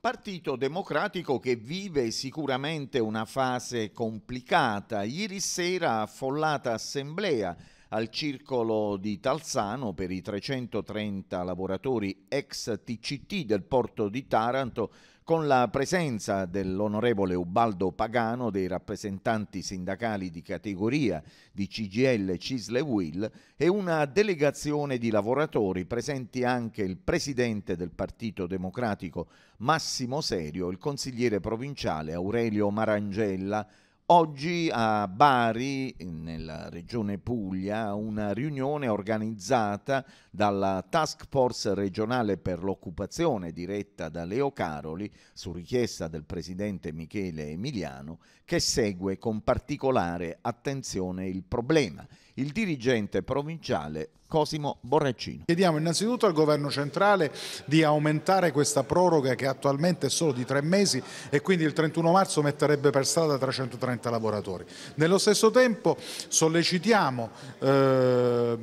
Partito Democratico che vive sicuramente una fase complicata. Ieri sera affollata assemblea al circolo di Talzano per i 330 lavoratori ex TCT del porto di Taranto con la presenza dell'onorevole Ubaldo Pagano, dei rappresentanti sindacali di categoria di CGL Cisle Will e una delegazione di lavoratori presenti anche il presidente del Partito Democratico Massimo Serio, il consigliere provinciale Aurelio Marangella, Oggi a Bari, nella regione Puglia, una riunione organizzata dalla Task Force regionale per l'occupazione diretta da Leo Caroli, su richiesta del presidente Michele Emiliano, che segue con particolare attenzione il problema. Il dirigente provinciale Cosimo Borraccino. Chiediamo innanzitutto al governo centrale di aumentare questa proroga che attualmente è solo di tre mesi e quindi il 31 marzo metterebbe per strada 330 30 lavoratori. Nello stesso tempo sollecitiamo eh,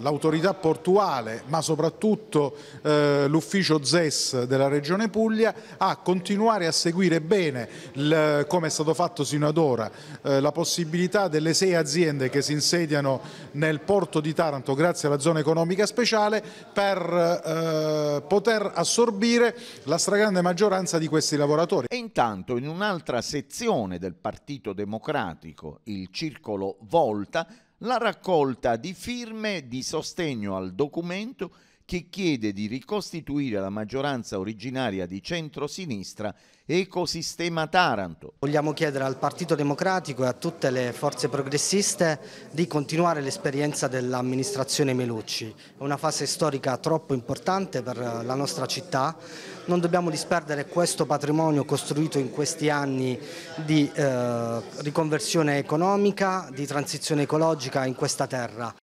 l'autorità portuale ma soprattutto eh, l'ufficio ZES della Regione Puglia a continuare a seguire bene, come è stato fatto sino ad ora, eh, la possibilità delle sei aziende che si insediano nel porto di Taranto grazie alla zona economica speciale per eh, poter assorbire la stragrande maggioranza di questi lavoratori. E intanto in un'altra sezione del partito Partito Democratico, il Circolo Volta, la raccolta di firme di sostegno al documento che chiede di ricostituire la maggioranza originaria di centrosinistra Ecosistema Taranto. Vogliamo chiedere al Partito Democratico e a tutte le forze progressiste di continuare l'esperienza dell'amministrazione Melucci. È una fase storica troppo importante per la nostra città. Non dobbiamo disperdere questo patrimonio costruito in questi anni di eh, riconversione economica, di transizione ecologica in questa terra.